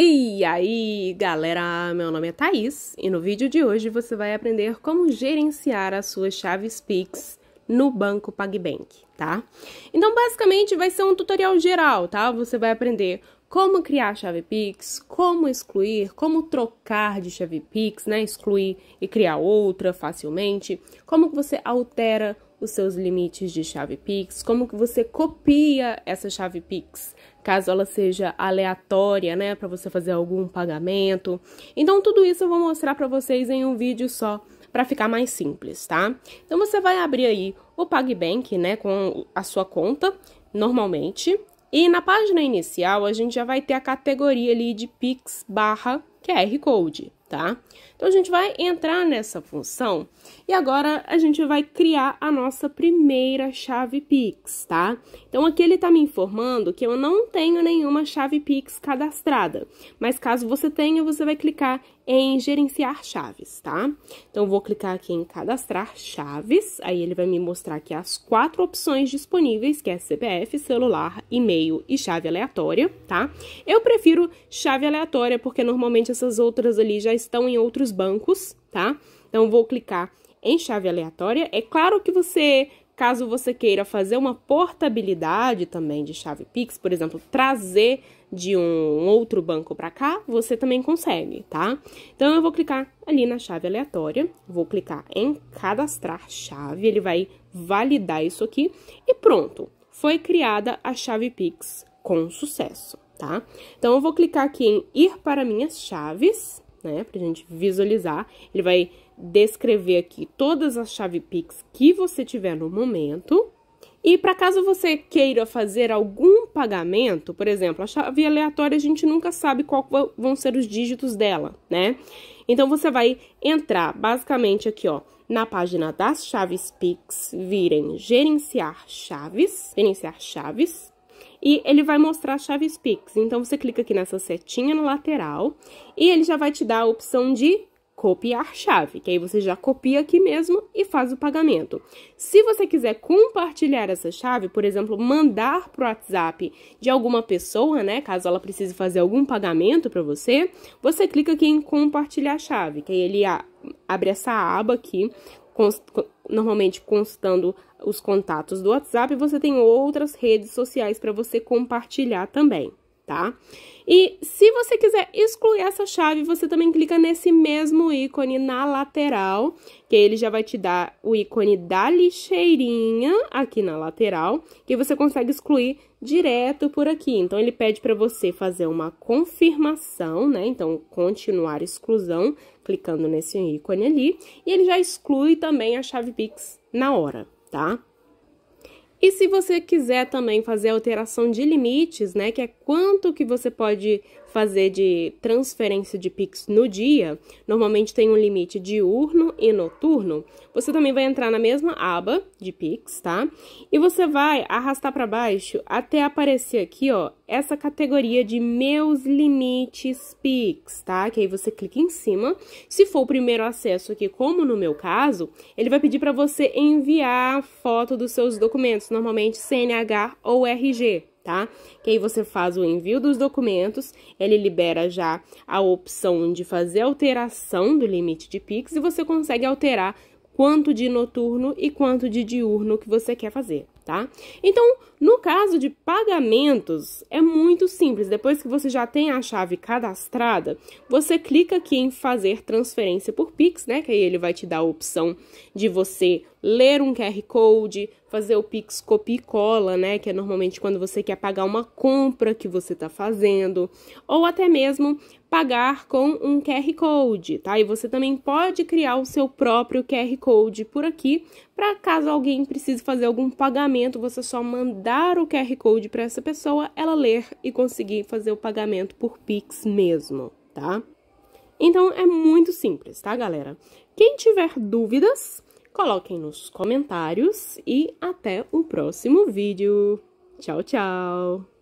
E aí, galera, meu nome é Thaís e no vídeo de hoje você vai aprender como gerenciar as suas chaves Pix no banco PagBank, tá? Então, basicamente, vai ser um tutorial geral, tá? Você vai aprender como criar chave Pix, como excluir, como trocar de chave Pix, né? Excluir e criar outra facilmente, como você altera os seus limites de chave Pix, como que você copia essa chave Pix, caso ela seja aleatória, né, para você fazer algum pagamento. Então tudo isso eu vou mostrar para vocês em um vídeo só, para ficar mais simples, tá? Então você vai abrir aí o PagBank, né, com a sua conta normalmente, e na página inicial a gente já vai ter a categoria ali de Pix barra QR Code tá? Então, a gente vai entrar nessa função e agora a gente vai criar a nossa primeira chave Pix, tá? Então, aqui ele tá me informando que eu não tenho nenhuma chave Pix cadastrada, mas caso você tenha, você vai clicar em gerenciar chaves, tá? Então, vou clicar aqui em cadastrar chaves, aí ele vai me mostrar aqui as quatro opções disponíveis, que é CPF, celular, e-mail e chave aleatória, tá? Eu prefiro chave aleatória, porque normalmente essas outras ali já estão em outros bancos, tá? Então, vou clicar em chave aleatória. É claro que você, caso você queira fazer uma portabilidade também de chave Pix, por exemplo, trazer de um outro banco para cá, você também consegue, tá? Então, eu vou clicar ali na chave aleatória, vou clicar em cadastrar chave, ele vai validar isso aqui e pronto. Foi criada a chave Pix com sucesso, tá? Então, eu vou clicar aqui em ir para minhas chaves, né, pra gente visualizar. Ele vai descrever aqui todas as chave Pix que você tiver no momento. E para caso você queira fazer algum pagamento, por exemplo, a chave aleatória a gente nunca sabe qual vão ser os dígitos dela, né? Então você vai entrar basicamente aqui, ó, na página das chaves Pix, virem gerenciar chaves, gerenciar chaves, e ele vai mostrar a chave Pix. Então, você clica aqui nessa setinha no lateral e ele já vai te dar a opção de copiar chave, que aí você já copia aqui mesmo e faz o pagamento. Se você quiser compartilhar essa chave, por exemplo, mandar para o WhatsApp de alguma pessoa, né, caso ela precise fazer algum pagamento para você, você clica aqui em compartilhar chave, que aí ele abre essa aba aqui const, normalmente constando os contatos do WhatsApp, você tem outras redes sociais para você compartilhar também tá? E se você quiser excluir essa chave, você também clica nesse mesmo ícone na lateral, que ele já vai te dar o ícone da lixeirinha aqui na lateral, que você consegue excluir direto por aqui. Então, ele pede para você fazer uma confirmação, né? Então, continuar exclusão, clicando nesse ícone ali, e ele já exclui também a chave Pix na hora, tá? E se você quiser também fazer alteração de limites, né, que é quanto que você pode fazer de transferência de Pix no dia, normalmente tem um limite diurno e noturno. Você também vai entrar na mesma aba de Pix, tá? E você vai arrastar para baixo até aparecer aqui, ó, essa categoria de meus limites Pix, tá? Que aí você clica em cima. Se for o primeiro acesso aqui, como no meu caso, ele vai pedir para você enviar foto dos seus documentos normalmente CNH ou RG, tá? Que aí você faz o envio dos documentos, ele libera já a opção de fazer alteração do limite de PIX e você consegue alterar quanto de noturno e quanto de diurno que você quer fazer tá? Então, no caso de pagamentos, é muito simples. Depois que você já tem a chave cadastrada, você clica aqui em fazer transferência por Pix, né? Que aí ele vai te dar a opção de você ler um QR Code, fazer o Pix copia e cola, né? Que é normalmente quando você quer pagar uma compra que você está fazendo, ou até mesmo pagar com um QR Code, tá? E você também pode criar o seu próprio QR Code por aqui, para caso alguém precise fazer algum pagamento, você só mandar o QR Code para essa pessoa, ela ler e conseguir fazer o pagamento por Pix mesmo, tá? Então é muito simples, tá, galera? Quem tiver dúvidas, coloquem nos comentários e até o próximo vídeo. Tchau, tchau!